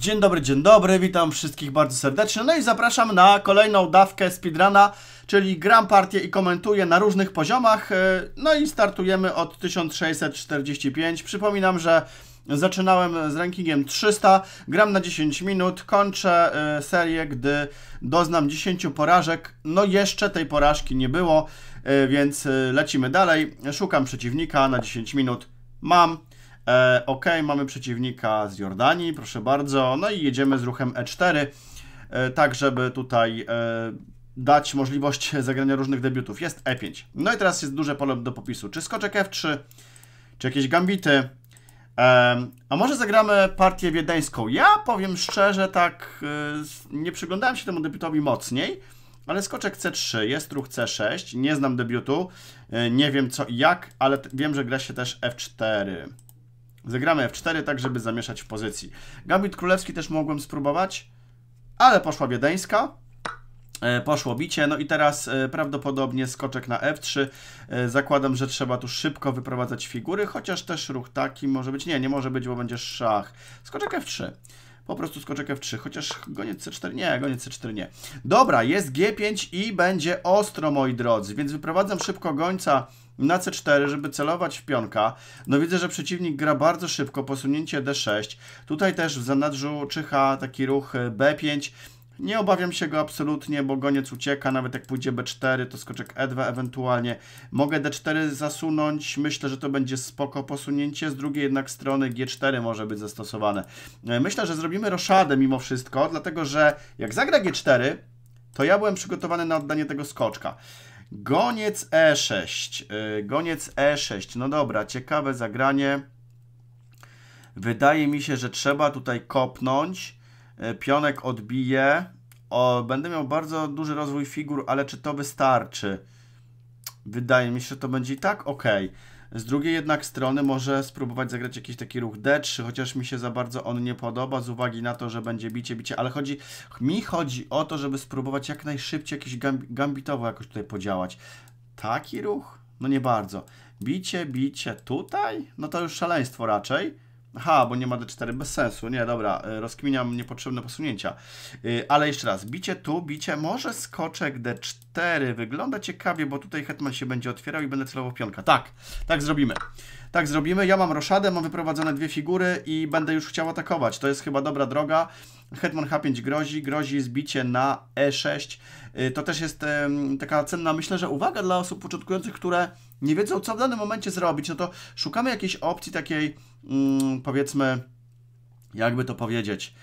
Dzień dobry, dzień dobry, witam wszystkich bardzo serdecznie. No i zapraszam na kolejną dawkę speedruna, czyli gram partię i komentuję na różnych poziomach. E, no i startujemy od 1645. Przypominam, że Zaczynałem z rankingiem 300, gram na 10 minut, kończę e, serię, gdy doznam 10 porażek. No jeszcze tej porażki nie było, e, więc lecimy dalej. Szukam przeciwnika na 10 minut. Mam E, ok, mamy przeciwnika z Jordanii, proszę bardzo. No i jedziemy z ruchem E4, e, tak żeby tutaj e, dać możliwość zagrania różnych debiutów. Jest E5. No i teraz jest duże pole do popisu. Czy skoczek F3, czy jakieś gambity. E, a może zagramy partię wiedeńską? Ja powiem szczerze, tak e, nie przyglądałem się temu debiutowi mocniej, ale skoczek C3, jest ruch C6, nie znam debiutu, e, nie wiem co i jak, ale wiem, że gra się też F4. Zagramy F4, tak żeby zamieszać w pozycji. Gambit królewski też mogłem spróbować, ale poszła wiedeńska. E, poszło bicie, no i teraz e, prawdopodobnie skoczek na F3. E, zakładam, że trzeba tu szybko wyprowadzać figury, chociaż też ruch taki może być. Nie, nie może być, bo będzie szach. Skoczek F3. Po prostu skoczek F3, chociaż goniec C4, nie, goniec C4 nie. Dobra, jest G5 i będzie ostro, moi drodzy, więc wyprowadzam szybko gońca na C4, żeby celować w pionka. No widzę, że przeciwnik gra bardzo szybko, posunięcie D6. Tutaj też w zanadrzu czyha taki ruch B5, nie obawiam się go absolutnie, bo goniec ucieka, nawet jak pójdzie B4, to skoczek E2 ewentualnie. Mogę D4 zasunąć, myślę, że to będzie spoko posunięcie, z drugiej jednak strony G4 może być zastosowane. E, myślę, że zrobimy roszadę mimo wszystko, dlatego że jak zagra G4, to ja byłem przygotowany na oddanie tego skoczka. Goniec E6, e, goniec E6, no dobra, ciekawe zagranie. Wydaje mi się, że trzeba tutaj kopnąć. E, Pionek odbije. O, będę miał bardzo duży rozwój figur, ale czy to wystarczy? Wydaje mi się, że to będzie i tak ok. Z drugiej jednak strony może spróbować zagrać jakiś taki ruch D3, chociaż mi się za bardzo on nie podoba z uwagi na to, że będzie bicie, bicie, ale chodzi, mi chodzi o to, żeby spróbować jak najszybciej jakiś gambitowo jakoś tutaj podziałać. Taki ruch? No nie bardzo. Bicie, bicie tutaj? No to już szaleństwo raczej. Aha, bo nie ma D4, bez sensu, nie, dobra, e, rozkminiam niepotrzebne posunięcia. E, ale jeszcze raz, bicie tu, bicie, może skoczek D4, wygląda ciekawie, bo tutaj hetman się będzie otwierał i będę celował pionka. Tak, tak zrobimy. Tak zrobimy, ja mam roszadę, mam wyprowadzone dwie figury i będę już chciał atakować, to jest chyba dobra droga. Hetman H5 grozi, grozi zbicie na E6. E, to też jest taka cenna, myślę, że uwaga dla osób początkujących, które nie wiedzą, co w danym momencie zrobić, no to szukamy jakiejś opcji takiej, mm, powiedzmy, jakby to powiedzieć,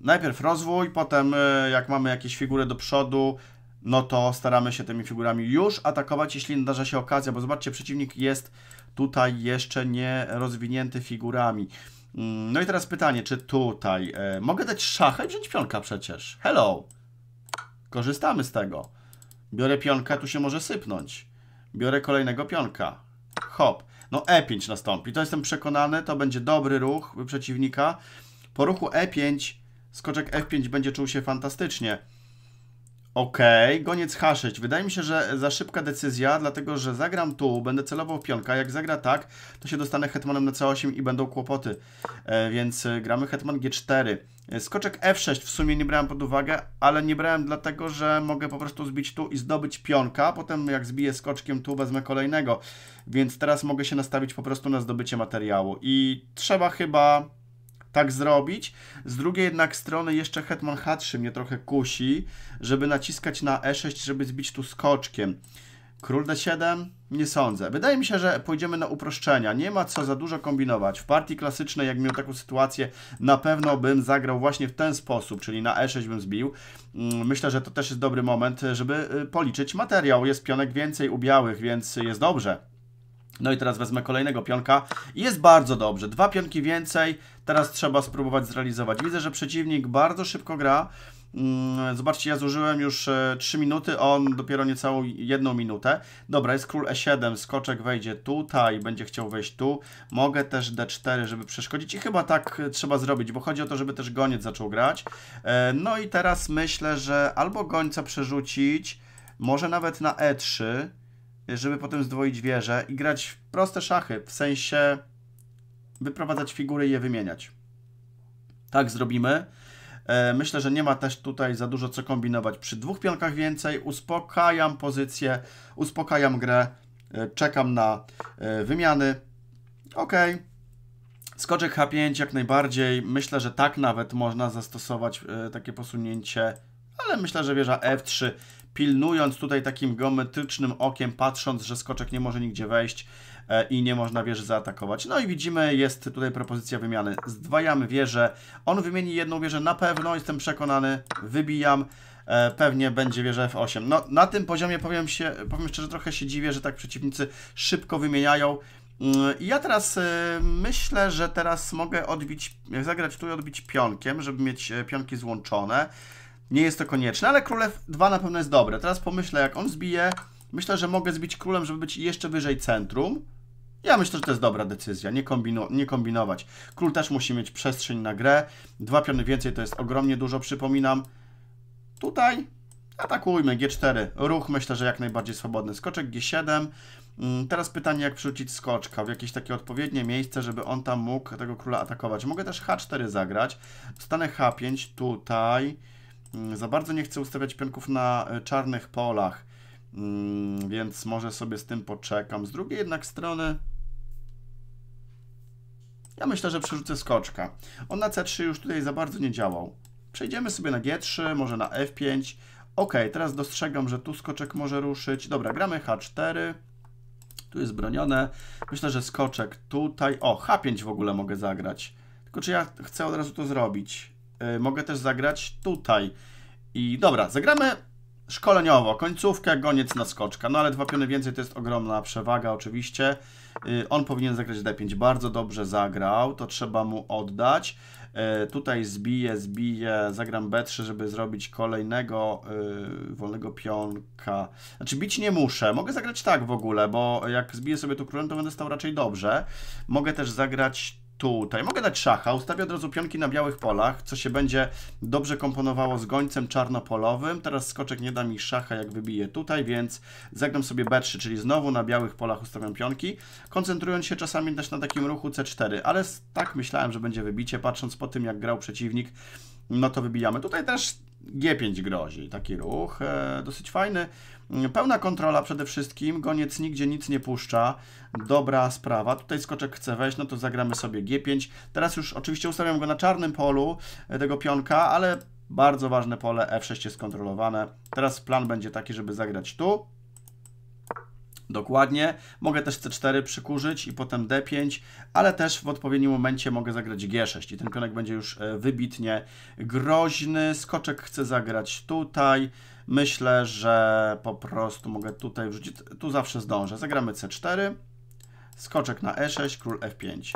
najpierw rozwój, potem e, jak mamy jakieś figury do przodu, no to staramy się tymi figurami już atakować, jeśli nadarza się okazja, bo zobaczcie, przeciwnik jest tutaj jeszcze nie rozwinięty figurami. Mm, no i teraz pytanie, czy tutaj e, mogę dać szachę i wziąć pionka przecież? Hello! Korzystamy z tego. Biorę pionka, tu się może sypnąć. Biorę kolejnego pionka. Hop. No E5 nastąpi. To jestem przekonany, to będzie dobry ruch przeciwnika. Po ruchu E5 skoczek F5 będzie czuł się fantastycznie. Okej, okay, goniec H6. Wydaje mi się, że za szybka decyzja, dlatego że zagram tu, będę celował w pionka. Jak zagra tak, to się dostanę hetmanem na C8 i będą kłopoty. E, więc e, gramy hetman G4. E, skoczek F6 w sumie nie brałem pod uwagę, ale nie brałem dlatego, że mogę po prostu zbić tu i zdobyć pionka. Potem jak zbiję skoczkiem tu, wezmę kolejnego. Więc teraz mogę się nastawić po prostu na zdobycie materiału. I trzeba chyba tak zrobić. Z drugiej jednak strony jeszcze Hetman H3 mnie trochę kusi, żeby naciskać na E6, żeby zbić tu skoczkiem. Król D7? Nie sądzę. Wydaje mi się, że pójdziemy na uproszczenia. Nie ma co za dużo kombinować. W partii klasycznej, jak miał taką sytuację, na pewno bym zagrał właśnie w ten sposób, czyli na E6 bym zbił. Mm, myślę, że to też jest dobry moment, żeby y, policzyć materiał. Jest pionek więcej u białych, więc jest dobrze. No i teraz wezmę kolejnego pionka. Jest bardzo dobrze. Dwa pionki więcej. Teraz trzeba spróbować zrealizować. Widzę, że przeciwnik bardzo szybko gra. Mm, zobaczcie, ja zużyłem już 3 e, minuty, on dopiero niecałą 1 minutę. Dobra, jest król e7, skoczek wejdzie tutaj, będzie chciał wejść tu. Mogę też d4, żeby przeszkodzić i chyba tak e, trzeba zrobić, bo chodzi o to, żeby też goniec zaczął grać. E, no i teraz myślę, że albo gońca przerzucić, może nawet na e3, żeby potem zdwoić wieżę i grać w proste szachy, w sensie wyprowadzać figury i je wymieniać. Tak zrobimy. E, myślę, że nie ma też tutaj za dużo co kombinować. Przy dwóch pionkach więcej uspokajam pozycję, uspokajam grę, e, czekam na e, wymiany. Ok. Skoczek H5 jak najbardziej. Myślę, że tak nawet można zastosować takie posunięcie, ale myślę, że wieża F3 pilnując tutaj takim geometrycznym okiem, patrząc, że skoczek nie może nigdzie wejść e, i nie można wieży zaatakować. No i widzimy, jest tutaj propozycja wymiany. Zdwajamy wieżę. On wymieni jedną wieżę na pewno, jestem przekonany. Wybijam e, pewnie będzie wieża F8. No, na tym poziomie powiem, się, powiem szczerze, trochę się dziwię, że tak przeciwnicy szybko wymieniają. Mm, I ja teraz e, myślę, że teraz mogę odbić, zagrać tu i odbić pionkiem, żeby mieć pionki złączone. Nie jest to konieczne, ale król F2 na pewno jest dobre. Teraz pomyślę, jak on zbije. Myślę, że mogę zbić królem, żeby być jeszcze wyżej centrum. Ja myślę, że to jest dobra decyzja, nie, nie kombinować. Król też musi mieć przestrzeń na grę. Dwa piony więcej to jest ogromnie dużo, przypominam. Tutaj atakujmy, G4. Ruch myślę, że jak najbardziej swobodny. Skoczek G7. Mm, teraz pytanie, jak przerzucić skoczka w jakieś takie odpowiednie miejsce, żeby on tam mógł tego króla atakować. Mogę też H4 zagrać. Stanę H5 tutaj. Mm, za bardzo nie chcę ustawiać pionków na e, czarnych polach, mm, więc może sobie z tym poczekam. Z drugiej jednak strony... Ja myślę, że przerzucę skoczka. On na C3 już tutaj za bardzo nie działał. Przejdziemy sobie na G3, może na F5. Ok, teraz dostrzegam, że tu skoczek może ruszyć. Dobra, gramy H4. Tu jest bronione. Myślę, że skoczek tutaj. O, H5 w ogóle mogę zagrać. Tylko czy ja chcę od razu to zrobić? E, mogę też zagrać tutaj. I dobra, zagramy szkoleniowo. Końcówkę, goniec na skoczka. No ale dwa piony więcej to jest ogromna przewaga oczywiście. Y, on powinien zagrać d5. Bardzo dobrze zagrał. To trzeba mu oddać. E, tutaj zbiję, zbiję, zagram b3, żeby zrobić kolejnego y, wolnego pionka. Znaczy bić nie muszę, mogę zagrać tak w ogóle, bo jak zbiję sobie tu królem, to będę stał raczej dobrze. Mogę też zagrać tutaj. Mogę dać szacha, ustawię od razu pionki na białych polach, co się będzie dobrze komponowało z gońcem czarnopolowym. Teraz skoczek nie da mi szacha, jak wybije tutaj, więc zagram sobie B3, czyli znowu na białych polach ustawiam pionki, koncentrując się czasami też na takim ruchu C4, ale tak myślałem, że będzie wybicie, patrząc po tym, jak grał przeciwnik, no to wybijamy. Tutaj też G5 grozi, taki ruch, e, dosyć fajny. Pełna kontrola przede wszystkim, goniec nigdzie nic nie puszcza. Dobra sprawa. Tutaj skoczek chce wejść, no to zagramy sobie G5. Teraz już oczywiście ustawiam go na czarnym polu e, tego pionka, ale bardzo ważne pole F6 jest kontrolowane. Teraz plan będzie taki, żeby zagrać tu. Dokładnie. Mogę też C4 przykurzyć i potem D5, ale też w odpowiednim momencie mogę zagrać G6 i ten pionek będzie już e, wybitnie groźny. Skoczek chce zagrać tutaj. Myślę, że po prostu mogę tutaj wrzucić, tu zawsze zdążę. Zagramy C4, skoczek na E6, król F5.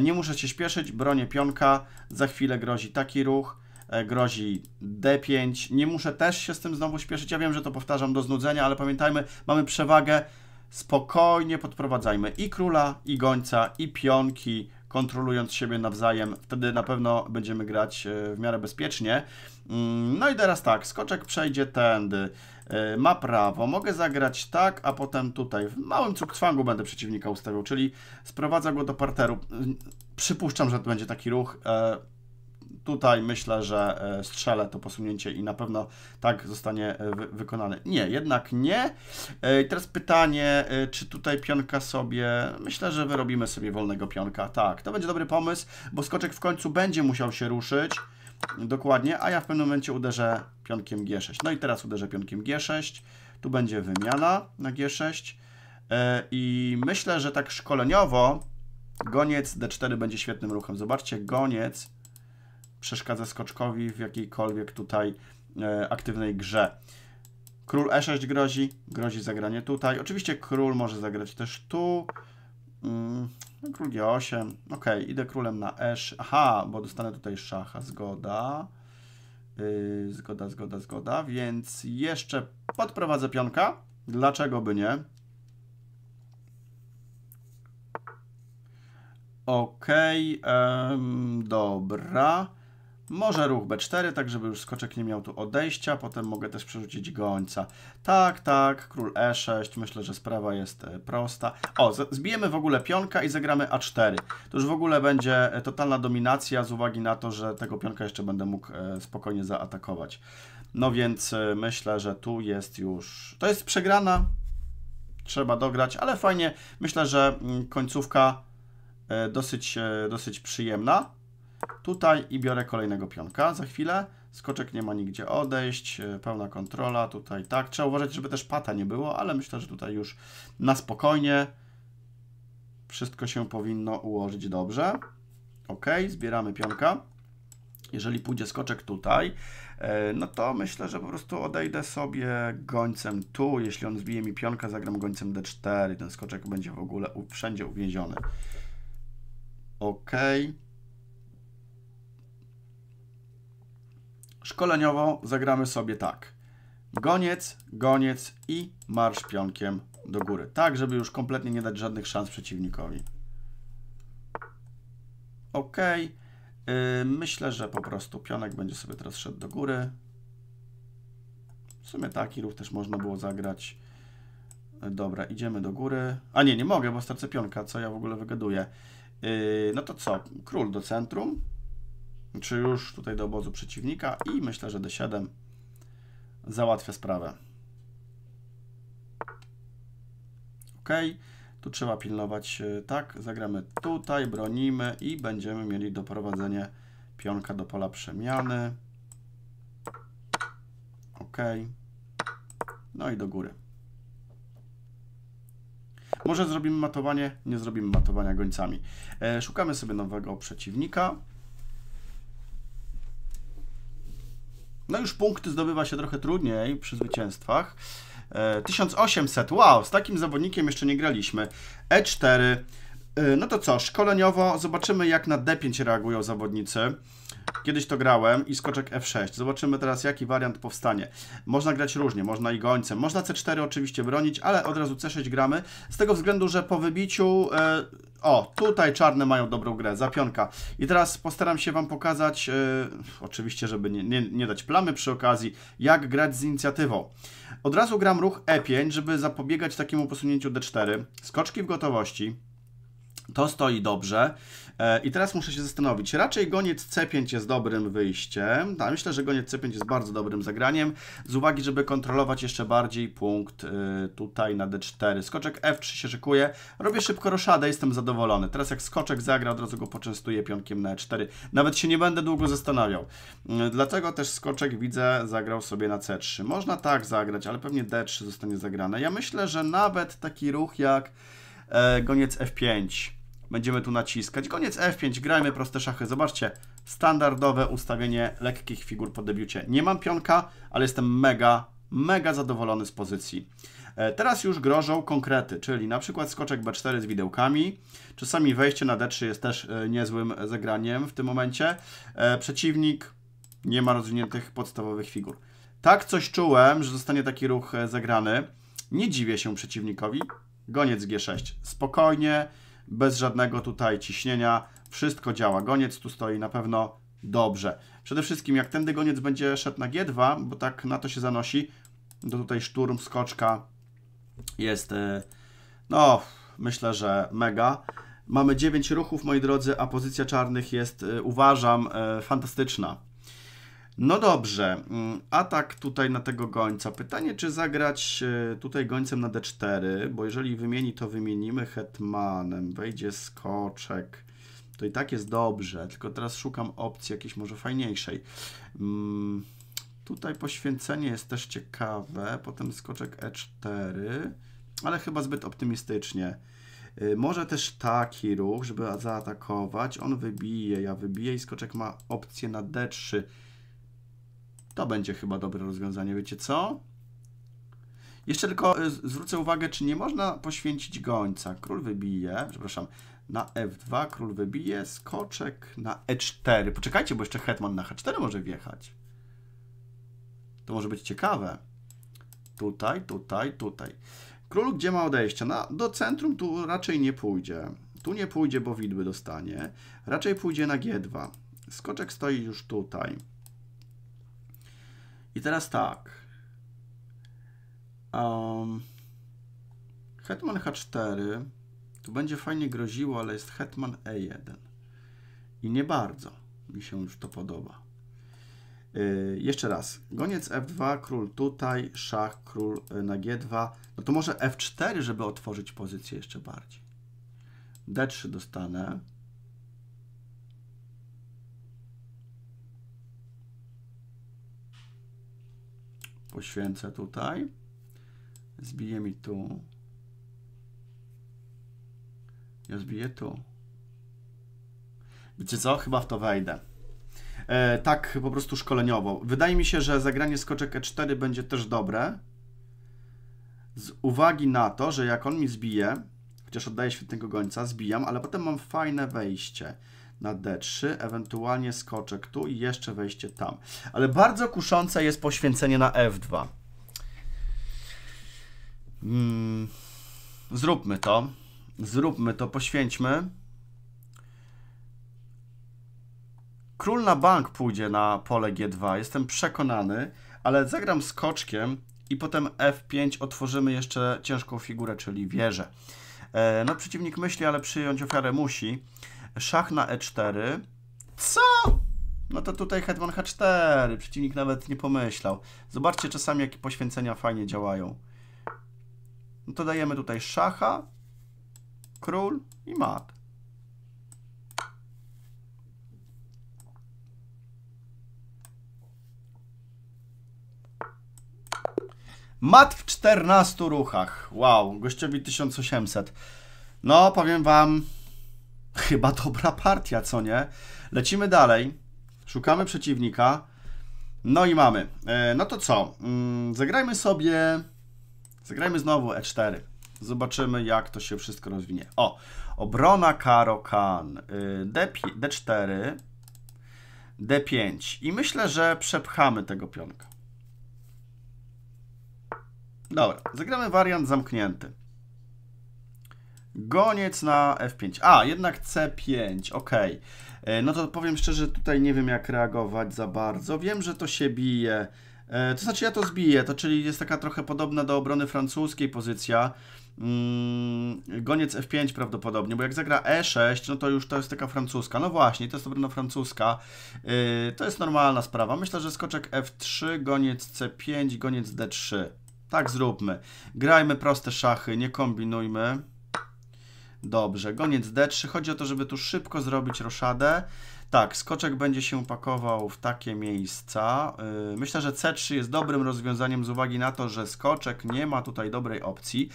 Nie muszę się śpieszyć, bronię pionka, za chwilę grozi taki ruch, e, grozi D5. Nie muszę też się z tym znowu śpieszyć, ja wiem, że to powtarzam do znudzenia, ale pamiętajmy, mamy przewagę, spokojnie podprowadzajmy i króla, i gońca, i pionki, kontrolując siebie nawzajem. Wtedy na pewno będziemy grać e, w miarę bezpiecznie. Mm, no i teraz tak, skoczek przejdzie tędy, e, ma prawo, mogę zagrać tak, a potem tutaj. W małym trwangu będę przeciwnika ustawiał, czyli sprowadza go do parteru. Mm, przypuszczam, że to będzie taki ruch. E, tutaj myślę, że e, strzelę to posunięcie i na pewno tak zostanie e, wy wykonane. Nie, jednak nie. E, I teraz pytanie, czy tutaj pionka sobie... Myślę, że wyrobimy sobie wolnego pionka. Tak, to będzie dobry pomysł, bo skoczek w końcu będzie musiał się ruszyć. Dokładnie, a ja w pewnym momencie uderzę pionkiem G6. No i teraz uderzę pionkiem G6. Tu będzie wymiana na G6. I myślę, że tak szkoleniowo goniec D4 będzie świetnym ruchem. Zobaczcie, goniec przeszkadza skoczkowi w jakiejkolwiek tutaj e, aktywnej grze. Król e6 grozi, grozi zagranie tutaj. Oczywiście król może zagrać też tu. Mm, no, król g8, ok, idę królem na e6. Aha, bo dostanę tutaj szacha, zgoda. Yy, zgoda, zgoda, zgoda. Więc jeszcze podprowadzę pionka. Dlaczego by nie? Ok, dobra. Może ruch B4, tak żeby już skoczek nie miał tu odejścia. Potem mogę też przerzucić gońca. Tak, tak, król E6. Myślę, że sprawa jest e, prosta. O, zbijemy w ogóle pionka i zagramy A4. To już w ogóle będzie e, totalna dominacja z uwagi na to, że tego pionka jeszcze będę mógł e, spokojnie zaatakować. No więc myślę, że tu jest już... To jest przegrana. Trzeba dograć, ale fajnie. Myślę, że mm, końcówka dosyć, dosyć przyjemna tutaj i biorę kolejnego pionka za chwilę. Skoczek nie ma nigdzie odejść, e, pełna kontrola tutaj, tak. Trzeba uważać, żeby też pata nie było, ale myślę, że tutaj już na spokojnie wszystko się powinno ułożyć dobrze. Ok, zbieramy pionka. Jeżeli pójdzie skoczek tutaj, e, no to myślę, że po prostu odejdę sobie gońcem tu. Jeśli on zbije mi pionka, zagram gońcem d4. Ten skoczek będzie w ogóle wszędzie uwięziony. Okej. Okay. Szkoleniowo zagramy sobie tak. Goniec, goniec i marsz pionkiem do góry. Tak, żeby już kompletnie nie dać żadnych szans przeciwnikowi. Ok. Yy, myślę, że po prostu pionek będzie sobie teraz szedł do góry. W sumie taki ruch też można było zagrać. Dobra, idziemy do góry. A nie, nie mogę, bo stracę pionka, co ja w ogóle wygaduję. Yy, no to co? Król do centrum czy już tutaj do obozu przeciwnika i myślę, że D7 załatwia sprawę. Ok, tu trzeba pilnować e, tak, zagramy tutaj, bronimy i będziemy mieli doprowadzenie pionka do pola przemiany. Ok, no i do góry. Może zrobimy matowanie? Nie zrobimy matowania gońcami. E, szukamy sobie nowego przeciwnika. No już punkty zdobywa się trochę trudniej przy zwycięstwach. 1800, e, wow, z takim zawodnikiem jeszcze nie graliśmy. E4, e, no to co, szkoleniowo zobaczymy jak na D5 reagują zawodnicy. Kiedyś to grałem i skoczek F6. Zobaczymy teraz, jaki wariant powstanie. Można grać różnie, można i gońcem. Można C4 oczywiście bronić, ale od razu C6 gramy. Z tego względu, że po wybiciu... E, o, tutaj czarne mają dobrą grę, zapionka. I teraz postaram się Wam pokazać, e, oczywiście, żeby nie, nie, nie, dać plamy przy okazji, jak grać z inicjatywą. Od razu gram ruch E5, żeby zapobiegać takiemu posunięciu D4. Skoczki w gotowości. To stoi dobrze. E, I teraz muszę się zastanowić. Raczej goniec C5 jest dobrym wyjściem. Ja tak, myślę, że goniec C5 jest bardzo dobrym zagraniem. Z uwagi, żeby kontrolować jeszcze bardziej punkt e, tutaj na D4. Skoczek F3 się szykuje. Robię szybko roszadę, jestem zadowolony. Teraz jak skoczek zagra, od razu go poczęstuję pionkiem na E4. Nawet się nie będę długo zastanawiał. E, dlatego też skoczek widzę zagrał sobie na C3. Można tak zagrać, ale pewnie D3 zostanie zagrane. Ja myślę, że nawet taki ruch jak goniec F5 będziemy tu naciskać. Koniec F5, grajmy proste szachy. Zobaczcie, standardowe ustawienie lekkich figur po debiucie. Nie mam pionka, ale jestem mega, mega zadowolony z pozycji. E, teraz już grożą konkrety, czyli na przykład skoczek B4 z widełkami. Czasami wejście na D3 jest też e, niezłym zagraniem w tym momencie. E, przeciwnik nie ma rozwiniętych podstawowych figur. Tak coś czułem, że zostanie taki ruch zagrany. Nie dziwię się przeciwnikowi. Goniec G6. Spokojnie, bez żadnego tutaj ciśnienia, wszystko działa. Goniec tu stoi na pewno dobrze. Przede wszystkim jak tędy goniec będzie szedł na G2, bo tak na to się zanosi, to tutaj szturm, skoczka jest, e, no myślę, że mega. Mamy 9 ruchów, moi drodzy, a pozycja czarnych jest, e, uważam, e, fantastyczna. No dobrze, mm, atak tutaj na tego gońca. Pytanie, czy zagrać e, tutaj gońcem na d4, bo jeżeli wymieni, to wymienimy hetmanem, wejdzie skoczek. To i tak jest dobrze, tylko teraz szukam opcji jakiejś może fajniejszej. Mm, tutaj poświęcenie jest też ciekawe, potem skoczek e4, ale chyba zbyt optymistycznie. E, może też taki ruch, żeby zaatakować. On wybije, ja wybiję i skoczek ma opcję na d3. To będzie chyba dobre rozwiązanie, wiecie co? Jeszcze tylko y, zwrócę uwagę, czy nie można poświęcić gońca. Król wybije, przepraszam, na f2, król wybije, skoczek na e4. Poczekajcie, bo jeszcze hetman na h4 może wjechać. To może być ciekawe. Tutaj, tutaj, tutaj. Król gdzie ma odejścia? Na, no, do centrum tu raczej nie pójdzie. Tu nie pójdzie, bo widły dostanie. Raczej pójdzie na g2. Skoczek stoi już tutaj. I teraz tak. Um, hetman H4. Tu będzie fajnie groziło, ale jest hetman E1. I nie bardzo mi się już to podoba. Yy, jeszcze raz. Goniec F2, król tutaj, szach, król y, na G2. No to może F4, żeby otworzyć pozycję jeszcze bardziej. D3 dostanę. poświęcę tutaj. Zbiję mi tu. Ja zbiję tu. Wiecie co? Chyba w to wejdę. E, tak po prostu szkoleniowo. Wydaje mi się, że zagranie skoczek E4 będzie też dobre. Z uwagi na to, że jak on mi zbije, chociaż oddaję świetnego gońca, zbijam, ale potem mam fajne wejście na D3, ewentualnie skoczek tu i jeszcze wejście tam. Ale bardzo kuszące jest poświęcenie na F2. Hmm, zróbmy to. Zróbmy to, poświęćmy. Król na bank pójdzie na pole G2, jestem przekonany, ale zagram skoczkiem i potem F5 otworzymy jeszcze ciężką figurę, czyli wieżę. E, no przeciwnik myśli, ale przyjąć ofiarę musi. Szach na e4. Co? No to tutaj hetman h4. Przeciwnik nawet nie pomyślał. Zobaczcie czasami, jakie poświęcenia fajnie działają. No to dajemy tutaj szacha, król i mat. Mat w 14 ruchach. Wow, gościowi 1800. No, powiem wam, chyba dobra partia, co nie? Lecimy dalej, szukamy przeciwnika. No i mamy. E, no to co? Mm, zagrajmy sobie... Zagrajmy znowu E4. Zobaczymy, jak to się wszystko rozwinie. O, obrona Karokan. D4, D5. I myślę, że przepchamy tego pionka. Dobra, zagramy wariant zamknięty. Goniec na F5. A, jednak C5, ok. E, no to powiem szczerze, tutaj nie wiem jak reagować za bardzo. Wiem, że to się bije. E, to znaczy ja to zbiję, to czyli jest taka trochę podobna do obrony francuskiej pozycja. Mm, goniec F5 prawdopodobnie, bo jak zagra E6, no to już to jest taka francuska. No właśnie, to jest obrona francuska. E, to jest normalna sprawa. Myślę, że skoczek F3, goniec C5, goniec D3. Tak zróbmy. Grajmy proste szachy, nie kombinujmy. Dobrze, goniec D3. Chodzi o to, żeby tu szybko zrobić roszadę. Tak, skoczek będzie się pakował w takie miejsca. Y, myślę, że C3 jest dobrym rozwiązaniem z uwagi na to, że skoczek nie ma tutaj dobrej opcji.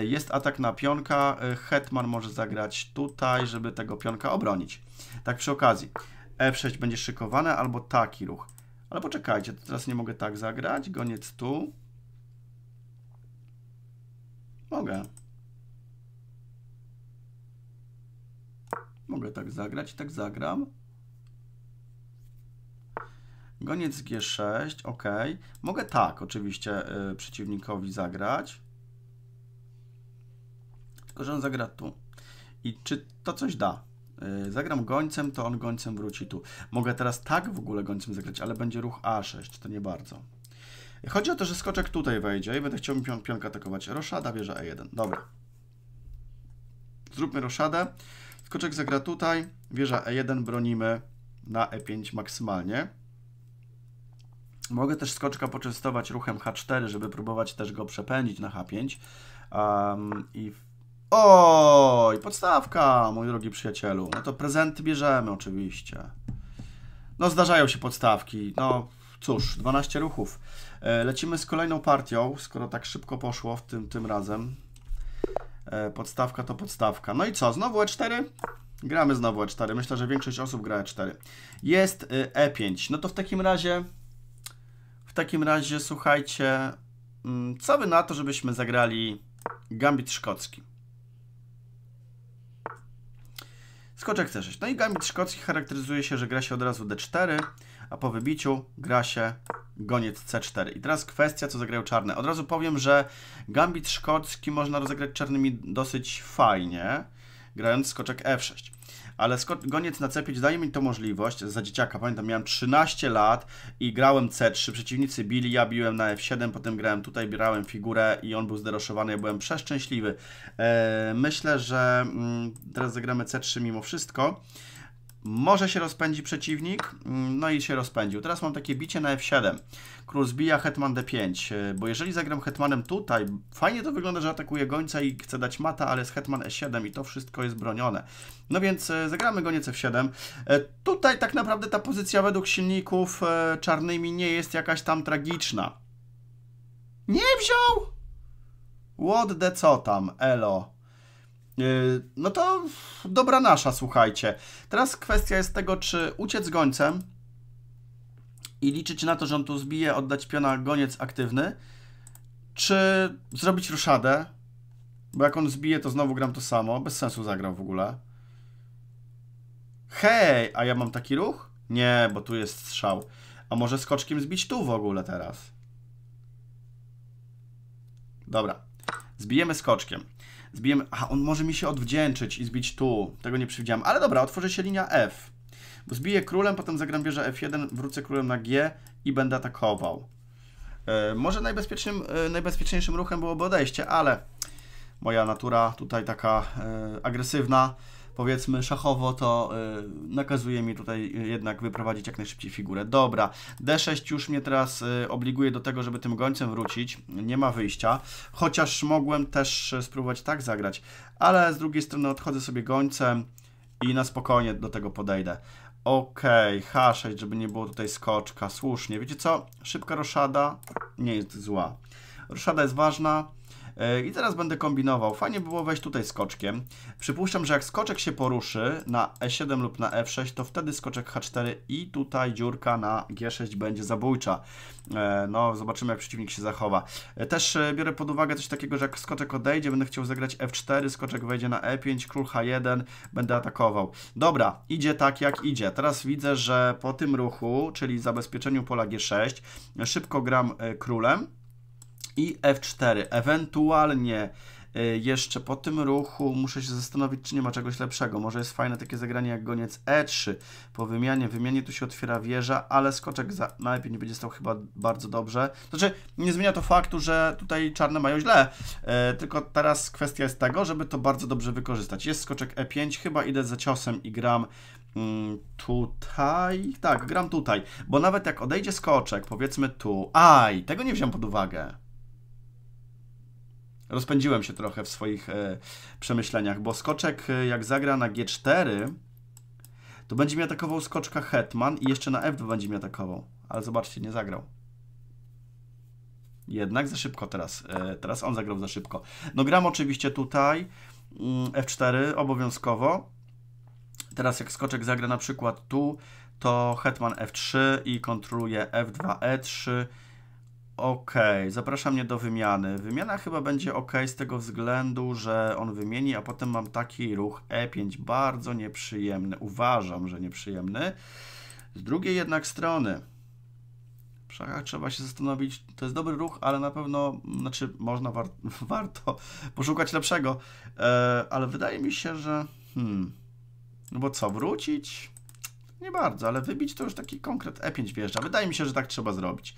Y, jest atak na pionka. Y, Hetman może zagrać tutaj, żeby tego pionka obronić. Tak przy okazji. F6 będzie szykowane albo taki ruch. Ale poczekajcie, to teraz nie mogę tak zagrać. Goniec tu. Mogę. mogę tak zagrać, i tak zagram. Goniec G6, ok. Mogę tak oczywiście y, przeciwnikowi zagrać. Tylko, że on zagra tu. I czy to coś da? Y, zagram gońcem, to on gońcem wróci tu. Mogę teraz tak w ogóle gońcem zagrać, ale będzie ruch A6, to nie bardzo. Chodzi o to, że skoczek tutaj wejdzie i będę chciał pion pionka atakować. Roszada, bierze E1. Dobra. Zróbmy roszadę. Skoczek zagra tutaj, wieża E1 bronimy na E5 maksymalnie. Mogę też skoczka poczęstować ruchem H4, żeby próbować też go przepędzić na H5. Um, i... Oj, podstawka, mój drogi przyjacielu. No to prezenty bierzemy oczywiście. No zdarzają się podstawki. No cóż, 12 ruchów. E, lecimy z kolejną partią, skoro tak szybko poszło w tym, tym razem. E, podstawka to podstawka. No i co? Znowu E4? Gramy znowu E4. Myślę, że większość osób gra E4. Jest y, E5. No to w takim razie... W takim razie, słuchajcie... Mm, co by na to, żebyśmy zagrali gambit szkocki? Skoczek C6. No i gambit szkocki charakteryzuje się, że gra się od razu D4, a po wybiciu gra się goniec C4. I teraz kwestia, co zagrają czarne. Od razu powiem, że gambit szkocki można rozegrać czarnymi dosyć fajnie, grając skoczek F6 ale goniec na C5 daje mi to możliwość, za dzieciaka, pamiętam, miałem 13 lat i grałem C3, przeciwnicy bili, ja biłem na F7, potem grałem tutaj, bierałem figurę i on był zderoszowany, ja byłem przeszczęśliwy. Eee, myślę, że mm, teraz zagramy C3 mimo wszystko. Może się rozpędzi przeciwnik, mm, no i się rozpędził. Teraz mam takie bicie na f7. Król zbija hetman d5, e, bo jeżeli zagram hetmanem tutaj, fajnie to wygląda, że atakuje gońca i chce dać mata, ale jest hetman e7 i to wszystko jest bronione. No więc e, zagramy goniec f7. E, tutaj tak naprawdę ta pozycja według silników czarnymi nie jest jakaś tam tragiczna. Nie wziął! What the co tam, elo. Y, no to dobra nasza, słuchajcie. Teraz kwestia jest tego, czy uciec gońcem i liczyć na to, że on tu zbije, oddać piona goniec aktywny, czy zrobić ruszadę, bo jak on zbije, to znowu gram to samo. Bez sensu zagram w ogóle. Hej, a ja mam taki ruch? Nie, bo tu jest strzał. A może skoczkiem zbić tu w ogóle teraz? Dobra. Zbijemy skoczkiem. Zbijem... a on może mi się odwdzięczyć i zbić tu. Tego nie przewidziałem. Ale dobra, otworzy się linia F. Bo zbiję królem, potem zagram wieżę F1, wrócę królem na G i będę atakował. E, może e, najbezpieczniejszym ruchem byłoby odejście, ale moja natura tutaj taka e, agresywna powiedzmy szachowo, to y, nakazuje mi tutaj jednak wyprowadzić jak najszybciej figurę. Dobra, d6 już mnie teraz y, obliguje do tego, żeby tym gońcem wrócić. Nie ma wyjścia, chociaż mogłem też y, spróbować tak zagrać, ale z drugiej strony odchodzę sobie gońcem i na spokojnie do tego podejdę. Okej, okay, H6, żeby nie było tutaj skoczka, słusznie. Wiecie co? Szybka roszada nie jest zła. Roszada jest ważna, E, I teraz będę kombinował. Fajnie było wejść tutaj skoczkiem. Przypuszczam, że jak skoczek się poruszy na E7 lub na F6, e to wtedy skoczek H4 i tutaj dziurka na G6 będzie zabójcza. E, no, zobaczymy jak przeciwnik się zachowa. Też biorę pod uwagę coś takiego, że jak skoczek odejdzie, będę chciał zagrać F4, skoczek wejdzie na E5, król H1, będę atakował. Dobra, idzie tak jak idzie. Teraz widzę, że po tym ruchu, czyli zabezpieczeniu pola G6, szybko gram królem i F4. Ewentualnie y, jeszcze po tym ruchu muszę się zastanowić, czy nie ma czegoś lepszego. Może jest fajne takie zagranie jak goniec E3 po wymianie. Wymianie tu się otwiera wieża, ale skoczek za najpierw nie będzie stał chyba bardzo dobrze. Znaczy, nie zmienia to faktu, że tutaj czarne mają źle, e, tylko teraz kwestia jest tego, żeby to bardzo dobrze wykorzystać. Jest skoczek E5, chyba idę za ciosem i gram mm, tutaj, tak, gram tutaj, bo nawet jak odejdzie skoczek, powiedzmy tu, aj, tego nie wziąłem pod uwagę rozpędziłem się trochę w swoich e, przemyśleniach, bo skoczek e, jak zagra na G4, to będzie mi atakował skoczka Hetman i jeszcze na F2 będzie mi atakował. Ale zobaczcie, nie zagrał. Jednak za szybko teraz. E, teraz on zagrał za szybko. No gram oczywiście tutaj mm, F4 obowiązkowo. Teraz jak skoczek zagra na przykład tu, to hetman F3 i kontroluje F2, E3 OK, zaprasza mnie do wymiany. Wymiana chyba będzie OK z tego względu, że on wymieni, a potem mam taki ruch E5, bardzo nieprzyjemny. Uważam, że nieprzyjemny. Z drugiej jednak strony, w szachach trzeba się zastanowić, to jest dobry ruch, ale na pewno, znaczy można, war warto poszukać lepszego, e, ale wydaje mi się, że hmm, no bo co, wrócić? Nie bardzo, ale wybić to już taki konkret E5 wjeżdża. Wydaje mi się, że tak trzeba zrobić.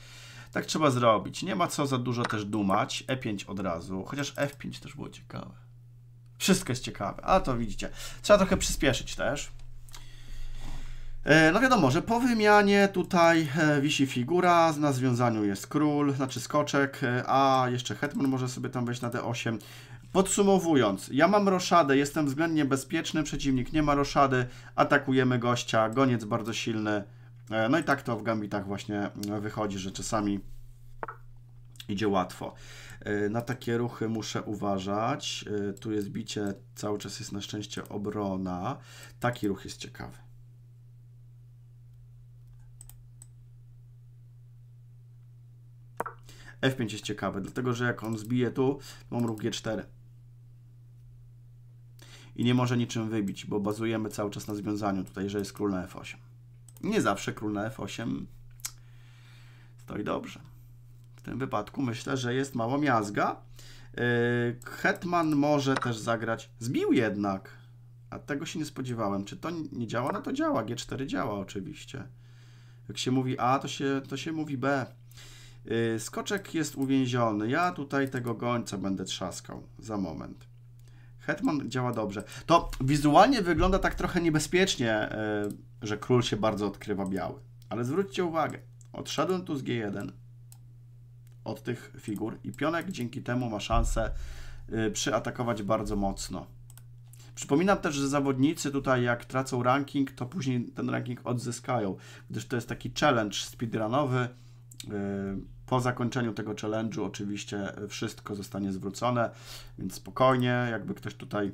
Tak trzeba zrobić. Nie ma co za dużo też dumać. E5 od razu, chociaż F5 też było ciekawe. Wszystko jest ciekawe, a to widzicie. Trzeba trochę przyspieszyć też. E, no wiadomo, że po wymianie tutaj e, wisi figura, na związaniu jest król, znaczy skoczek, e, a jeszcze hetman może sobie tam wejść na d8. Podsumowując, ja mam roszadę, jestem względnie bezpieczny, przeciwnik nie ma roszady, atakujemy gościa, goniec bardzo silny, E, no i tak to w gambitach właśnie e, wychodzi, że czasami idzie łatwo. E, na takie ruchy muszę uważać. Tu jest bicie, cały czas jest na szczęście obrona. Taki ruch jest ciekawy. F5 jest ciekawy, dlatego że jak on zbije tu, mam ruch G4. I nie może niczym wybić, bo bazujemy cały czas na związaniu tutaj, że jest król na F8 nie zawsze król na f8 stoi dobrze. W tym wypadku myślę, że jest mało miazga. Yy, Hetman może też zagrać. Zbił jednak. A tego się nie spodziewałem. Czy to nie działa? No to działa. G4 działa oczywiście. Jak się mówi A, to się, to się mówi B. Yy, skoczek jest uwięziony. Ja tutaj tego gońca będę trzaskał za moment. Hetman działa dobrze. To wizualnie wygląda tak trochę niebezpiecznie. Yy, że król się bardzo odkrywa biały. Ale zwróćcie uwagę, odszedłem tu z G1 od tych figur i pionek dzięki temu ma szansę y, przyatakować bardzo mocno. Przypominam też, że zawodnicy tutaj jak tracą ranking, to później ten ranking odzyskają, gdyż to jest taki challenge speedrunowy. Y, po zakończeniu tego challenge'u oczywiście wszystko zostanie zwrócone, więc spokojnie, jakby ktoś tutaj,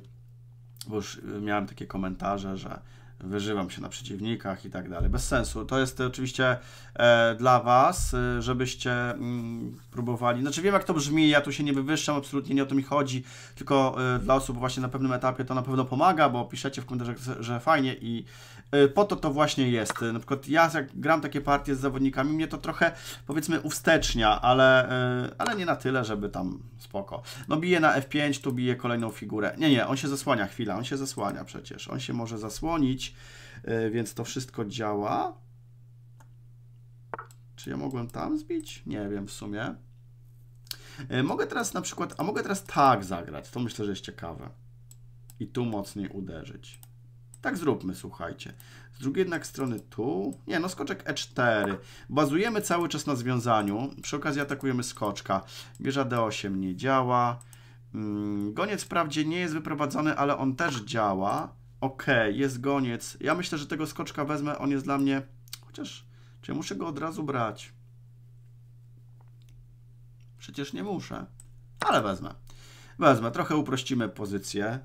bo już miałem takie komentarze, że wyżywam się na przeciwnikach i tak dalej. Bez sensu. To jest oczywiście e, dla Was, e, żebyście mm, próbowali. Znaczy wiem, jak to brzmi, ja tu się nie wywyższam, absolutnie nie o to mi chodzi, tylko e, dla osób właśnie na pewnym etapie to na pewno pomaga, bo piszecie w komentarzach, że fajnie i Y, po to to właśnie jest. Y, na przykład ja jak gram takie partie z zawodnikami, mnie to trochę powiedzmy uwstecznia, ale, y, ale nie na tyle, żeby tam spoko. No bije na F5, tu bije kolejną figurę. Nie, nie, on się zasłania, chwila, on się zasłania przecież. On się może zasłonić, więc to wszystko działa. Czy ja mogłem tam zbić? Nie wiem w sumie. Mogę teraz na przykład, a mogę teraz tak zagrać, to myślę, że jest ciekawe. I tu mocniej uderzyć. Tak zróbmy, słuchajcie. Z drugiej jednak strony tu... Nie, no skoczek e4. Bazujemy cały czas na związaniu. Przy okazji atakujemy skoczka. Wieża d8 nie działa. Mm, goniec wprawdzie nie jest wyprowadzony, ale on też działa. Ok, jest goniec. Ja myślę, że tego skoczka wezmę. On jest dla mnie... Chociaż... Czy muszę go od razu brać? Przecież nie muszę. Ale wezmę. Wezmę. Trochę uprościmy pozycję.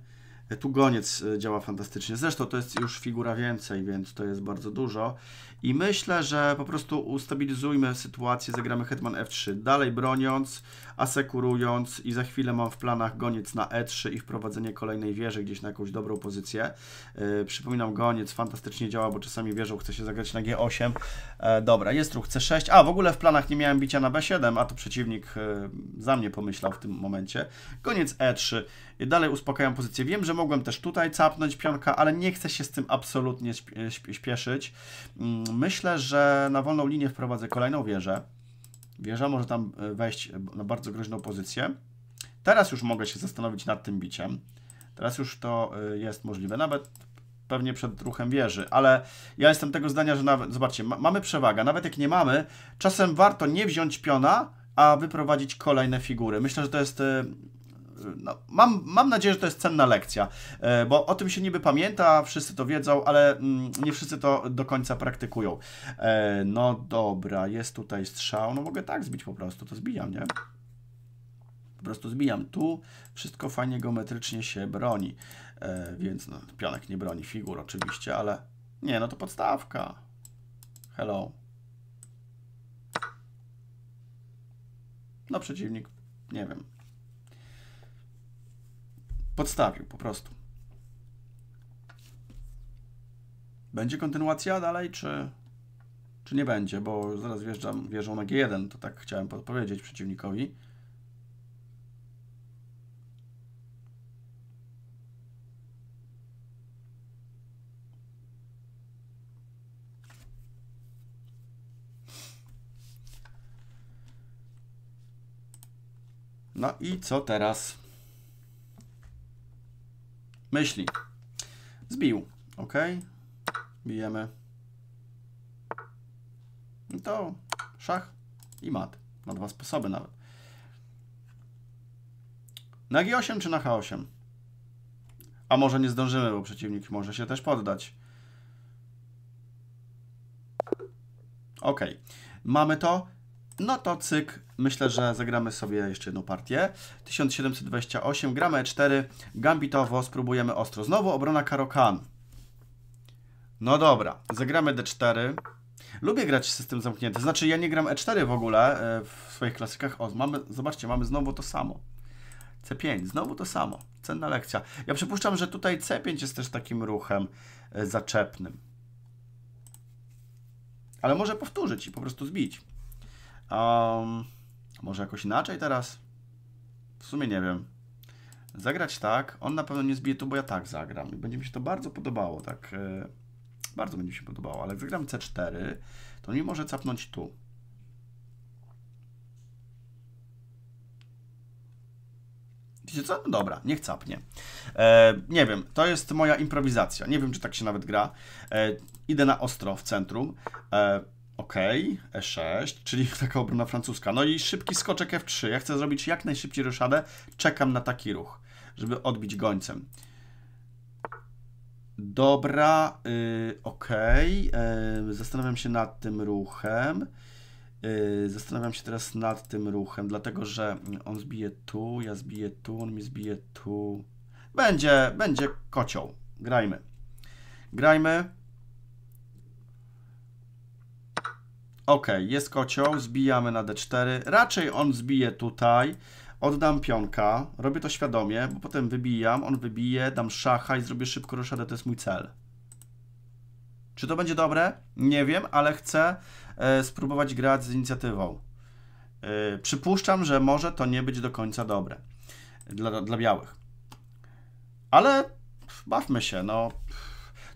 Tu goniec y, działa fantastycznie. Zresztą to jest już figura więcej, więc to jest bardzo dużo. I myślę, że po prostu ustabilizujmy sytuację, zagramy hetman f3. Dalej broniąc, asekurując i za chwilę mam w planach goniec na E3 i wprowadzenie kolejnej wieży gdzieś na jakąś dobrą pozycję. Yy, przypominam, goniec fantastycznie działa, bo czasami wieżą chce się zagrać na G8. E, dobra, jest ruch C6. A, w ogóle w planach nie miałem bicia na B7, a to przeciwnik yy, za mnie pomyślał w tym momencie. Goniec E3. I dalej uspokajam pozycję. Wiem, że mogłem też tutaj capnąć pionka, ale nie chcę się z tym absolutnie śpieszyć. Mm, myślę, że na wolną linię wprowadzę kolejną wieżę. Wieża może tam e, wejść e, na bardzo groźną pozycję. Teraz już mogę się zastanowić nad tym biciem. Teraz już to e, jest możliwe, nawet pewnie przed ruchem wieży, ale ja jestem tego zdania, że nawet, zobaczcie, ma, mamy przewagę, nawet jak nie mamy, czasem warto nie wziąć piona, a wyprowadzić kolejne figury. Myślę, że to jest no, mam, mam nadzieję, że to jest cenna lekcja, e, bo o tym się niby pamięta, wszyscy to wiedzą, ale mm, nie wszyscy to do końca praktykują. E, no dobra, jest tutaj strzał, no mogę tak zbić po prostu, to zbijam, nie? Po prostu zbijam. Tu wszystko fajnie geometrycznie się broni, e, więc no, pionek nie broni figur oczywiście, ale nie, no to podstawka. Hello. No przeciwnik, nie wiem, podstawił po prostu. Będzie kontynuacja dalej, czy, czy nie będzie? Bo zaraz wjeżdżam wierzę na G1, to tak chciałem podpowiedzieć przeciwnikowi. No i co teraz? myśli. Zbił. Ok. Bijemy. No to szach i mat. Na dwa sposoby nawet. Na G8 czy na H8? A może nie zdążymy, bo przeciwnik może się też poddać. Ok. Mamy to. No to cyk, myślę, że zagramy sobie jeszcze jedną partię. 1728, gramy E4, gambitowo, spróbujemy ostro. Znowu obrona karokan. No dobra, zagramy D4. Lubię grać system zamknięty, znaczy ja nie gram E4 w ogóle e, w swoich klasykach. O, mamy, zobaczcie, mamy znowu to samo. C5, znowu to samo, cenna lekcja. Ja przypuszczam, że tutaj C5 jest też takim ruchem e, zaczepnym. Ale może powtórzyć i po prostu zbić. Um, może jakoś inaczej teraz? W sumie nie wiem. Zagrać tak, on na pewno nie zbije tu, bo ja tak zagram. I będzie mi się to bardzo podobało, tak. Yy, bardzo będzie mi się podobało, ale jak zagram C4, to nie może capnąć tu. Wiecie co? No dobra, niech capnie. E, nie wiem, to jest moja improwizacja. Nie wiem, czy tak się nawet gra. E, idę na ostro w centrum. E, Ok, E6, czyli taka obrona francuska. No i szybki skoczek F3. Ja chcę zrobić jak najszybciej roszadę. Czekam na taki ruch, żeby odbić gońcem. Dobra, yy, ok. Yy, zastanawiam się nad tym ruchem. Yy, zastanawiam się teraz nad tym ruchem, dlatego że on zbije tu, ja zbiję tu, on mi zbije tu. Będzie, będzie kocioł. Grajmy. Grajmy. Ok, jest kocioł, zbijamy na d4. Raczej on zbije tutaj. Oddam pionka, robię to świadomie, bo potem wybijam, on wybije, dam szacha i zrobię szybko roszadę, to jest mój cel. Czy to będzie dobre? Nie wiem, ale chcę e, spróbować grać z inicjatywą. E, przypuszczam, że może to nie być do końca dobre dla, dla białych. Ale bawmy się, no.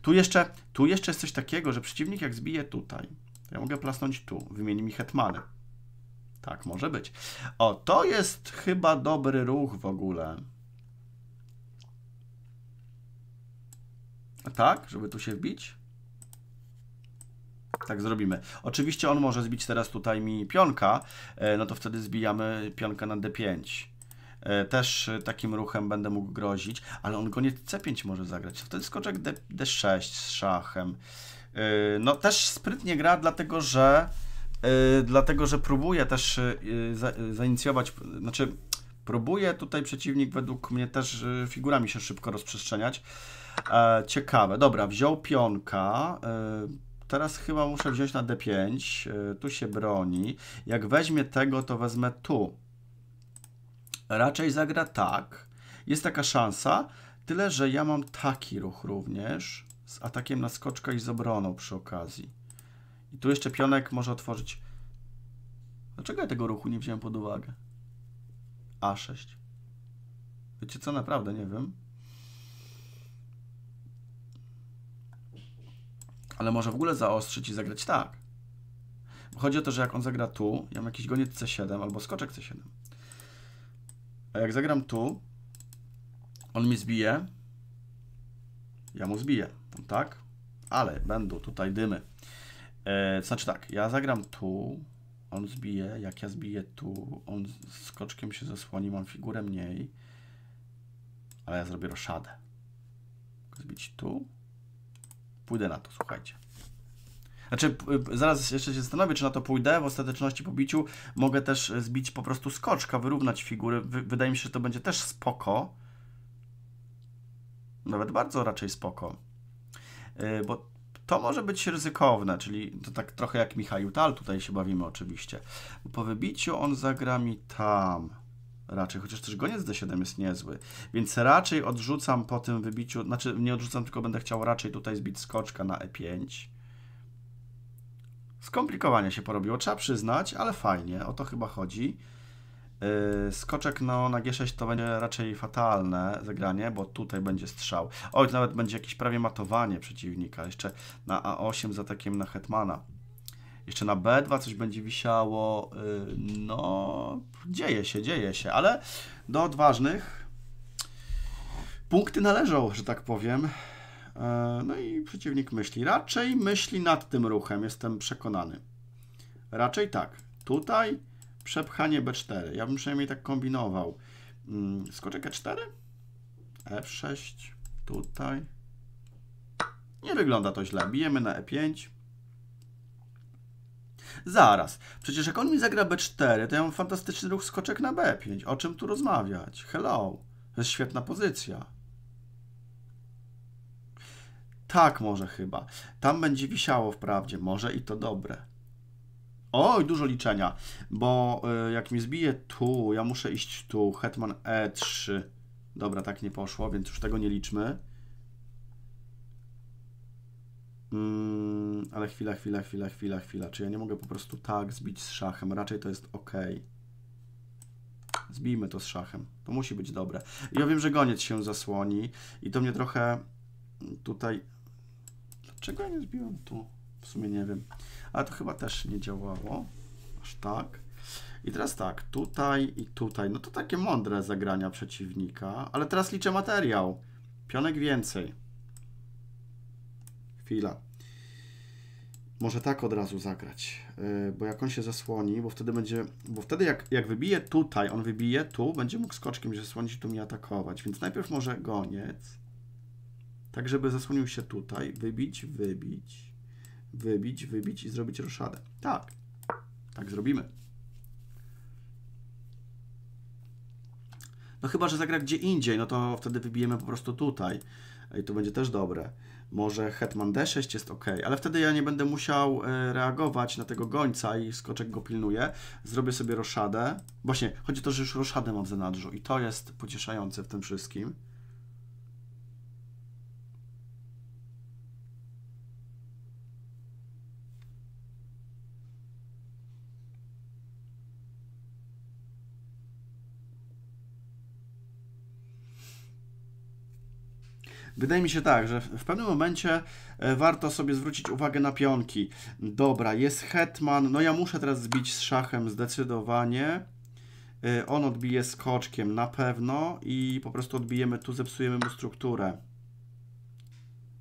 Tu jeszcze, tu jeszcze jest coś takiego, że przeciwnik jak zbije tutaj, ja mogę plasnąć tu. Wymieni mi hetmany. Tak, może być. O, to jest chyba dobry ruch w ogóle. Tak, żeby tu się wbić. Tak zrobimy. Oczywiście on może zbić teraz tutaj mi pionka, e, no to wtedy zbijamy pionkę na d5. E, też takim ruchem będę mógł grozić, ale on nie c5 może zagrać. Wtedy skoczek d, d6 z szachem. E, no też sprytnie gra, dlatego że e, dlatego, że próbuje też e, zainicjować, znaczy próbuje tutaj przeciwnik według mnie też figurami się szybko rozprzestrzeniać. Ciekawe. Dobra, wziął pionka. Teraz chyba muszę wziąć na D5. Tu się broni. Jak weźmie tego, to wezmę tu. Raczej zagra tak. Jest taka szansa. Tyle, że ja mam taki ruch również z atakiem na skoczka i z obroną przy okazji. I tu jeszcze pionek może otworzyć... Dlaczego ja tego ruchu nie wziąłem pod uwagę? A6. Wiecie co, naprawdę nie wiem. Ale może w ogóle zaostrzyć i zagrać tak. Bo chodzi o to, że jak on zagra tu, ja mam jakiś goniec C7 albo skoczek C7. A jak zagram tu, on mi zbije, ja mu zbiję, no tak? Ale będą tutaj dymy. E, znaczy tak, ja zagram tu, on zbije, jak ja zbiję tu, on skoczkiem się zasłoni, mam figurę mniej, ale ja zrobię roszadę. Zbić tu, pójdę na to, słuchajcie. Znaczy, zaraz jeszcze się zastanowię, czy na to pójdę w ostateczności po biciu. Mogę też zbić po prostu skoczka, wyrównać figury. Wydaje mi się, że to będzie też spoko nawet bardzo raczej spoko. Y, bo to może być ryzykowne, czyli to tak trochę jak Michał Tal, tutaj się bawimy oczywiście. Po wybiciu on zagra mi tam raczej, chociaż też goniec D7 jest niezły, więc raczej odrzucam po tym wybiciu, znaczy nie odrzucam, tylko będę chciał raczej tutaj zbić skoczka na E5. Skomplikowanie się porobiło, trzeba przyznać, ale fajnie, o to chyba chodzi. Y, skoczek no, na G6 to będzie raczej fatalne zagranie, bo tutaj będzie strzał. Oj, nawet będzie jakieś prawie matowanie przeciwnika. Jeszcze na A8 z atakiem na Hetmana. Jeszcze na B2 coś będzie wisiało. Y, no, dzieje się, dzieje się, ale do odważnych punkty należą, że tak powiem. Y, no i przeciwnik myśli. Raczej myśli nad tym ruchem, jestem przekonany. Raczej tak. Tutaj Przepchanie B4. Ja bym przynajmniej tak kombinował. Skoczek E4? F6. Tutaj. Nie wygląda to źle. Bijemy na E5. Zaraz. Przecież jak on mi zagra B4, to ja mam fantastyczny ruch skoczek na B5. O czym tu rozmawiać? Hello. To jest świetna pozycja. Tak może chyba. Tam będzie wisiało wprawdzie. Może i to dobre. Oj, dużo liczenia, bo e, jak mi zbije tu, ja muszę iść tu, hetman e3. Dobra, tak nie poszło, więc już tego nie liczmy. Mm, ale chwila, chwila, chwila, chwila, chwila. Czy ja nie mogę po prostu tak zbić z szachem? Raczej to jest ok. Zbijmy to z szachem. To musi być dobre. Ja wiem, że goniec się zasłoni i to mnie trochę tutaj... Dlaczego ja nie zbiłem tu? W sumie nie wiem. Ale to chyba też nie działało. Aż tak. I teraz tak, tutaj i tutaj. No to takie mądre zagrania przeciwnika. Ale teraz liczę materiał. Pionek więcej. Chwila. Może tak od razu zagrać, yy, bo jak on się zasłoni, bo wtedy będzie, bo wtedy jak, jak wybije tutaj, on wybije tu, będzie mógł skoczkiem się zasłonić i tu mi atakować, więc najpierw może goniec, tak żeby zasłonił się tutaj, wybić, wybić, Wybić, wybić i zrobić roszadę. Tak, tak zrobimy. No chyba, że zagra gdzie indziej, no to wtedy wybijemy po prostu tutaj. I to będzie też dobre. Może Hetman D6 jest ok, ale wtedy ja nie będę musiał e, reagować na tego gońca i skoczek go pilnuje. Zrobię sobie roszadę. Właśnie, chodzi o to, że już roszadę mam w zanadrzu i to jest pocieszające w tym wszystkim. Wydaje mi się tak, że w pewnym momencie e, warto sobie zwrócić uwagę na pionki. Dobra, jest hetman. No ja muszę teraz zbić z szachem zdecydowanie. E, on odbije skoczkiem na pewno i po prostu odbijemy tu, zepsujemy mu strukturę.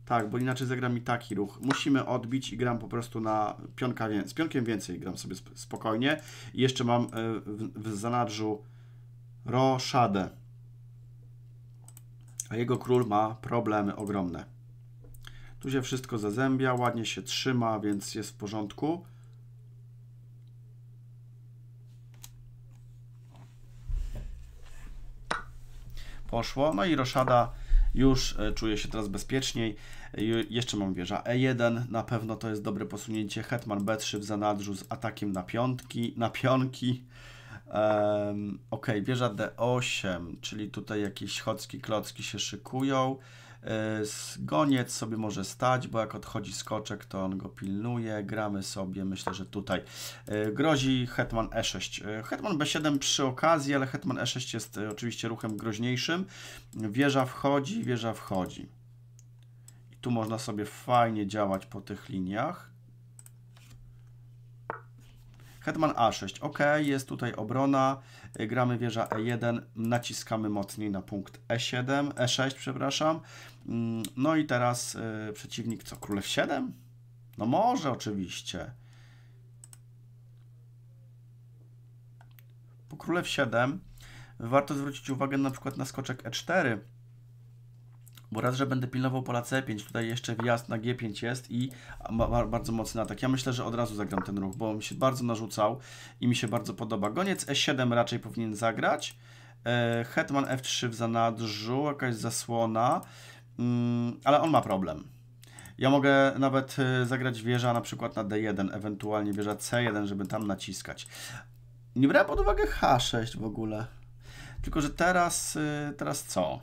Tak, bo inaczej zagra mi taki ruch. Musimy odbić i gram po prostu na pionka Z pionkiem więcej gram sobie spokojnie. I jeszcze mam e, w, w zanadrzu roszadę a jego król ma problemy ogromne. Tu się wszystko zazębia, ładnie się trzyma, więc jest w porządku. Poszło. No i Roszada już e, czuje się teraz bezpieczniej. E, jeszcze mam wieża E1, na pewno to jest dobre posunięcie. Hetman B3 w zanadrzu z atakiem na piątki, na pionki. Um, ok, wieża D8, czyli tutaj jakieś chocki, klocki się szykują. E, Goniec sobie może stać, bo jak odchodzi skoczek, to on go pilnuje. Gramy sobie, myślę, że tutaj e, grozi Hetman E6. E, Hetman B7 przy okazji, ale Hetman E6 jest oczywiście ruchem groźniejszym. Wieża wchodzi, wieża wchodzi. I tu można sobie fajnie działać po tych liniach. Hetman A6, ok, jest tutaj obrona, y, gramy wieża E1, naciskamy mocniej na punkt E7, E6, przepraszam. Mm, no i teraz y, przeciwnik co, król F7? No może oczywiście. Po król F7 warto zwrócić uwagę na przykład na skoczek E4, bo raz, że będę pilnował pola C5, tutaj jeszcze wjazd na G5 jest i bardzo mocny atak. Ja myślę, że od razu zagram ten ruch, bo mi się bardzo narzucał i mi się bardzo podoba. Goniec E7 raczej powinien zagrać. E, Hetman F3 w zanadrzu, jakaś zasłona, mm, ale on ma problem. Ja mogę nawet e, zagrać wieża na przykład na D1, ewentualnie wieża C1, żeby tam naciskać. Nie brałem pod uwagę H6 w ogóle. Tylko, że teraz, e, teraz co?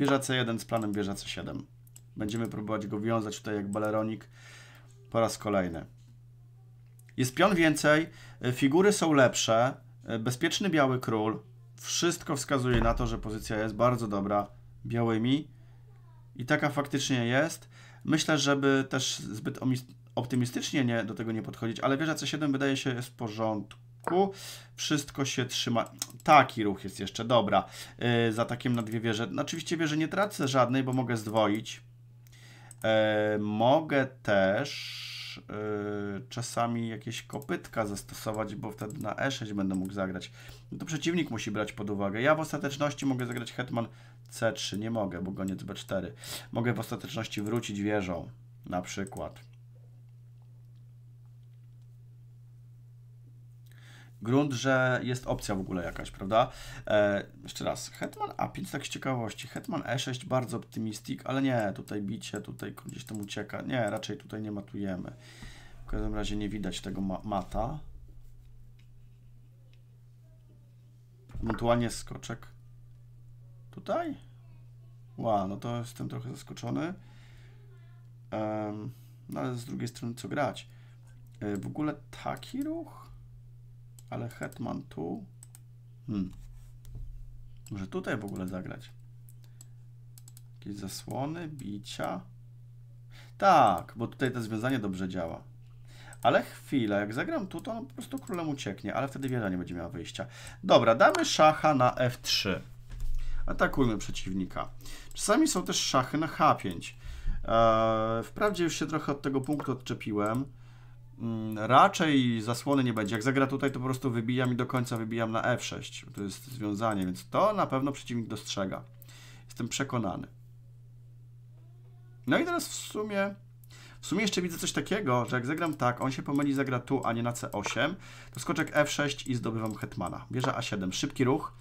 Wieża C1 z planem wieża C7. Będziemy próbować go wiązać tutaj jak baleronik po raz kolejny. Jest pion więcej, e, figury są lepsze, e, bezpieczny biały król. Wszystko wskazuje na to, że pozycja jest bardzo dobra białymi i taka faktycznie jest. Myślę, żeby też zbyt optymistycznie nie, do tego nie podchodzić, ale wieża C7 wydaje się jest w porządku. Wszystko się trzyma. Taki ruch jest jeszcze, dobra. Yy, za takim na dwie wieże. No, oczywiście wieży nie tracę żadnej, bo mogę zdwoić. Yy, mogę też yy, czasami jakieś kopytka zastosować, bo wtedy na E6 będę mógł zagrać. No to przeciwnik musi brać pod uwagę. Ja w ostateczności mogę zagrać hetman C3. Nie mogę, bo goniec B4. Mogę w ostateczności wrócić wieżą na przykład. grunt, że jest opcja w ogóle jakaś, prawda? E, jeszcze raz, Hetman A5 tak z ciekawości, Hetman E6 bardzo optymistik, ale nie, tutaj bicie, tutaj gdzieś tam ucieka, nie, raczej tutaj nie matujemy. W każdym razie nie widać tego ma mata. Ewentualnie skoczek tutaj? Ła, no to jestem trochę zaskoczony. Um, no ale z drugiej strony co grać? E, w ogóle taki ruch? ale hetman tu. Hmm. Może tutaj w ogóle zagrać. Jakieś zasłony, bicia. Tak, bo tutaj to związanie dobrze działa. Ale chwilę, jak zagram tu, to on po prostu królem ucieknie, ale wtedy wieża nie będzie miała wyjścia. Dobra, damy szacha na f3. Atakujmy przeciwnika. Czasami są też szachy na h5. Eee, wprawdzie już się trochę od tego punktu odczepiłem, Mm, raczej zasłony nie będzie. Jak zagra tutaj, to po prostu wybijam i do końca wybijam na F6. To jest związanie, więc to na pewno przeciwnik dostrzega. Jestem przekonany. No i teraz w sumie... W sumie jeszcze widzę coś takiego, że jak zagram tak, on się pomyli, zagra tu, a nie na C8, to skoczek F6 i zdobywam hetmana. Bierze A7, szybki ruch.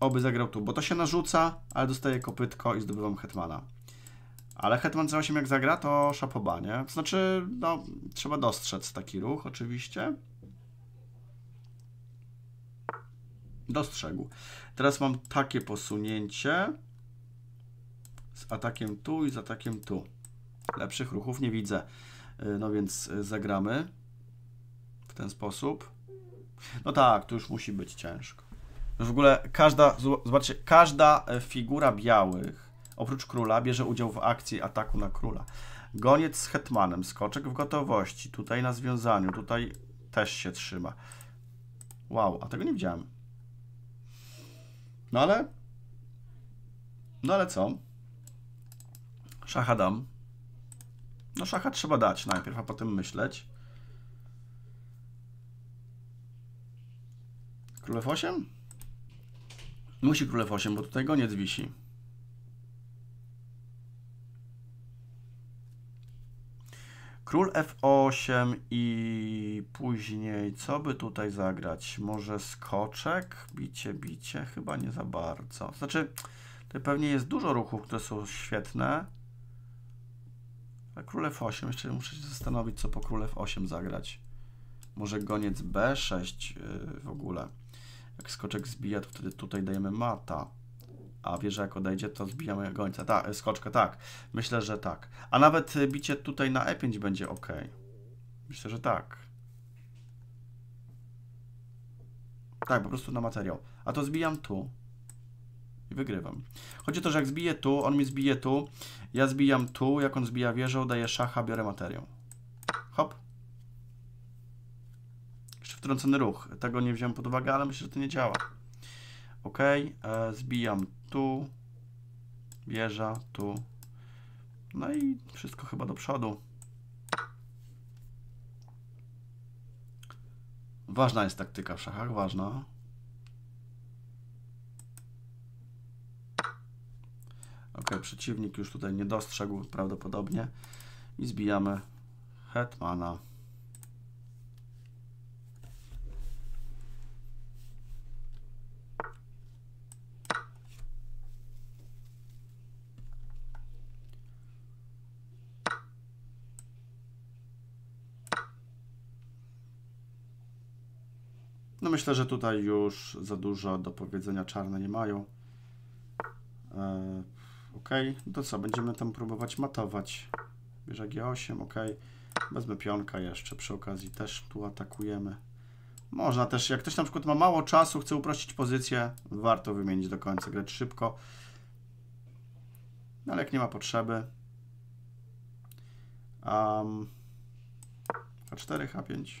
Oby zagrał tu, bo to się narzuca, ale dostaję kopytko i zdobywam hetmana. Ale Hetman C8 jak zagra, to szapoba, nie? Znaczy, no, trzeba dostrzec taki ruch oczywiście. Dostrzegł. Teraz mam takie posunięcie z atakiem tu i z atakiem tu. Lepszych ruchów nie widzę. Y, no więc y, zagramy w ten sposób. No tak, to już musi być ciężko. W ogóle każda, zobaczcie, każda e, figura białych Oprócz króla bierze udział w akcji ataku na króla. Goniec z hetmanem, skoczek w gotowości, tutaj na związaniu, tutaj też się trzyma. Wow, a tego nie widziałem. No ale... No ale co? Szacha dam. No szacha trzeba dać najpierw, a potem myśleć. Królew 8? Musi królew 8, bo tutaj goniec wisi. Król F8 i później co by tutaj zagrać? Może skoczek? Bicie, bicie? Chyba nie za bardzo. Znaczy, tutaj pewnie jest dużo ruchów, które są świetne. A król F8, jeszcze muszę się zastanowić, co po król F8 zagrać. Może goniec B6 y, w ogóle. Jak skoczek zbija, to wtedy tutaj dajemy mata. A wieża jak odejdzie, to zbijamy gońca. Tak, skoczkę, tak. Myślę, że tak. A nawet e, bicie tutaj na E5 będzie ok. Myślę, że tak. Tak, po prostu na materiał. A to zbijam tu. I wygrywam. Chodzi o to, że jak zbiję tu, on mi zbije tu, ja zbijam tu, jak on zbija wieżę, daję szacha, biorę materiał. Hop. Jeszcze wtrącony ruch. Tego nie wziąłem pod uwagę, ale myślę, że to nie działa. Ok, e, zbijam tu, wieża, tu. No i wszystko chyba do przodu. Ważna jest taktyka w szachach, ważna. Ok, przeciwnik już tutaj nie dostrzegł prawdopodobnie i zbijamy hetmana. myślę, że tutaj już za dużo do powiedzenia czarne nie mają. E, ok, no to co, będziemy tam próbować matować. Bierze G8, ok. Wezmę pionka jeszcze przy okazji, też tu atakujemy. Można też, jak ktoś na przykład ma mało czasu, chce uprościć pozycję, warto wymienić do końca, grać szybko. No ale jak nie ma potrzeby. Um, H4, H5.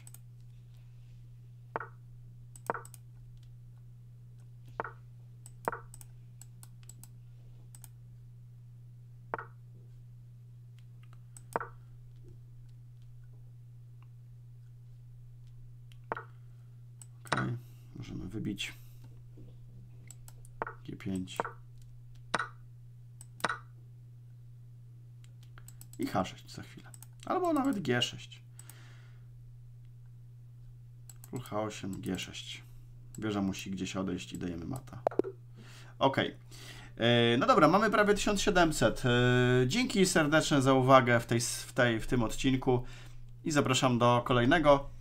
H6 za chwilę. Albo nawet G6. Król H8, G6. Wieża musi gdzieś odejść i dajemy mata. Ok. E, no dobra, mamy prawie 1700. E, dzięki serdeczne za uwagę w, tej, w, tej, w tym odcinku i zapraszam do kolejnego.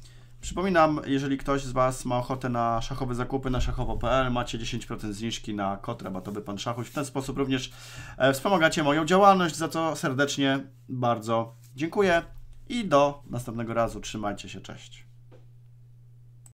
Przypominam, jeżeli ktoś z Was ma ochotę na szachowe zakupy na szachowo.pl, macie 10% zniżki na kod rabatowy Pan Szachuś. W ten sposób również e, wspomagacie moją działalność, za co serdecznie bardzo dziękuję i do następnego razu. Trzymajcie się, cześć.